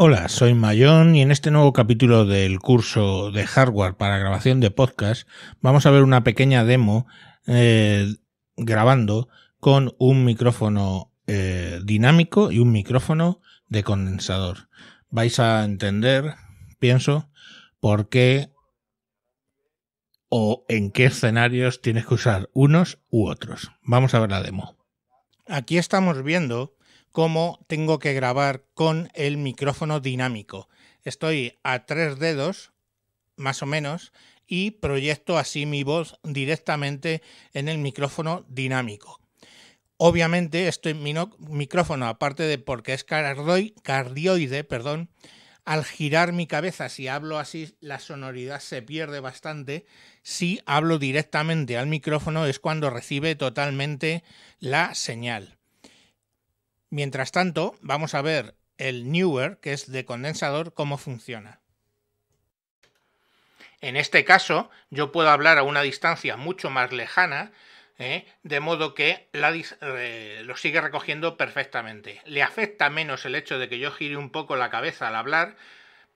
Hola, soy Mayón y en este nuevo capítulo del curso de hardware para grabación de podcast vamos a ver una pequeña demo eh, grabando con un micrófono eh, dinámico y un micrófono de condensador. Vais a entender, pienso, por qué o en qué escenarios tienes que usar unos u otros. Vamos a ver la demo. Aquí estamos viendo cómo tengo que grabar con el micrófono dinámico. Estoy a tres dedos, más o menos, y proyecto así mi voz directamente en el micrófono dinámico. Obviamente, este micrófono, aparte de porque es cardioide, perdón, al girar mi cabeza, si hablo así, la sonoridad se pierde bastante. Si hablo directamente al micrófono es cuando recibe totalmente la señal. Mientras tanto, vamos a ver el newer, que es de condensador, cómo funciona. En este caso, yo puedo hablar a una distancia mucho más lejana, ¿eh? de modo que eh, lo sigue recogiendo perfectamente. Le afecta menos el hecho de que yo gire un poco la cabeza al hablar,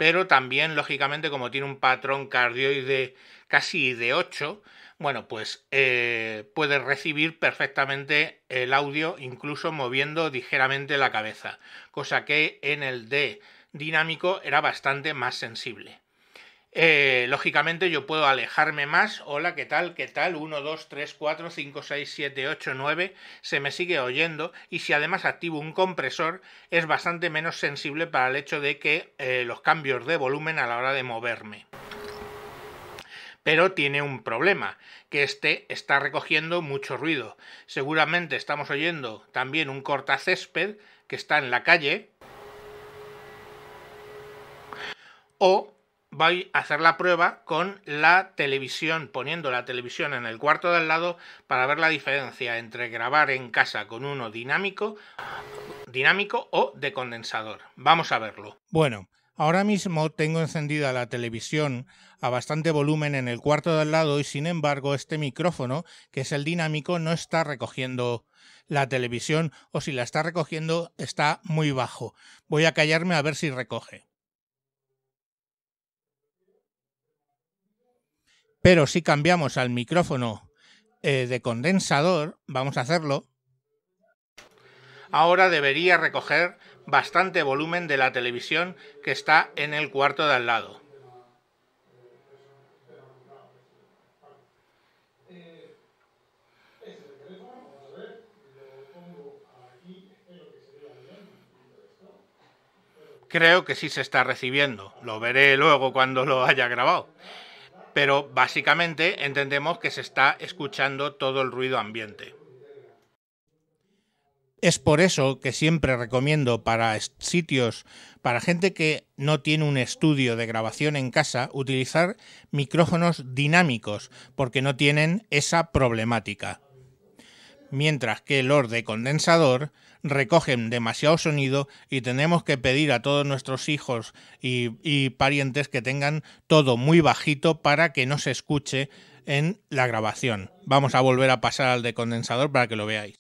pero también, lógicamente, como tiene un patrón cardioide casi de 8, bueno, pues eh, puede recibir perfectamente el audio, incluso moviendo ligeramente la cabeza, cosa que en el D dinámico era bastante más sensible. Eh, lógicamente yo puedo alejarme más. Hola, ¿qué tal? ¿Qué tal? 1, 2, 3, 4, 5, 6, 7, 8, 9. Se me sigue oyendo y si además activo un compresor es bastante menos sensible para el hecho de que eh, los cambios de volumen a la hora de moverme. Pero tiene un problema, que este está recogiendo mucho ruido. Seguramente estamos oyendo también un cortacésped que está en la calle. O voy a hacer la prueba con la televisión, poniendo la televisión en el cuarto del lado para ver la diferencia entre grabar en casa con uno dinámico, dinámico o de condensador. Vamos a verlo. Bueno, ahora mismo tengo encendida la televisión a bastante volumen en el cuarto del lado y sin embargo este micrófono, que es el dinámico, no está recogiendo la televisión o si la está recogiendo está muy bajo. Voy a callarme a ver si recoge. Pero si cambiamos al micrófono eh, de condensador, vamos a hacerlo. Ahora debería recoger bastante volumen de la televisión que está en el cuarto de al lado. Creo que sí se está recibiendo. Lo veré luego cuando lo haya grabado pero básicamente entendemos que se está escuchando todo el ruido ambiente. Es por eso que siempre recomiendo para sitios, para gente que no tiene un estudio de grabación en casa, utilizar micrófonos dinámicos, porque no tienen esa problemática mientras que los de condensador recogen demasiado sonido y tenemos que pedir a todos nuestros hijos y, parientes que tengan todo muy bajito para que no se escuche en la grabación. Vamos a volver a pasar al de condensador para que lo veáis.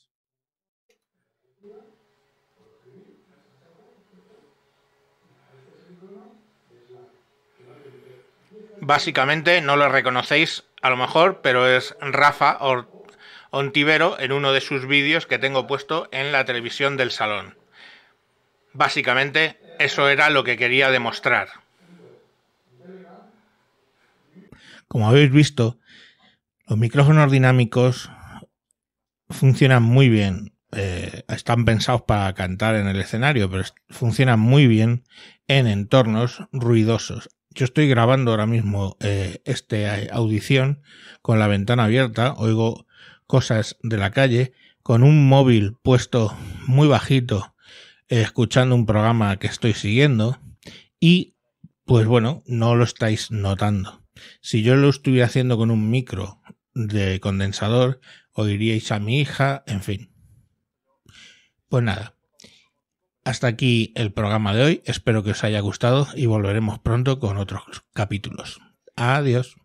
Básicamente no lo reconocéis a lo mejor, pero es Rafa Ontivero en uno de sus vídeos que tengo puesto en la televisión del salón. Básicamente, eso era lo que quería demostrar. Como habéis visto, los micrófonos dinámicos funcionan muy bien. Eh, están pensados para cantar en el escenario, pero funcionan muy bien en entornos ruidosos. Yo estoy grabando ahora mismo eh, esta eh, audición con la ventana abierta, oigo cosas de la calle, con un móvil puesto muy bajito, eh, escuchando un programa que estoy siguiendo, y pues bueno, no lo estáis notando. Si yo lo estuviera haciendo con un micro de condensador, oiríais a mi hija, en fin. Pues nada, hasta aquí el programa de hoy, espero que os haya gustado y volveremos pronto con otros capítulos. Adiós.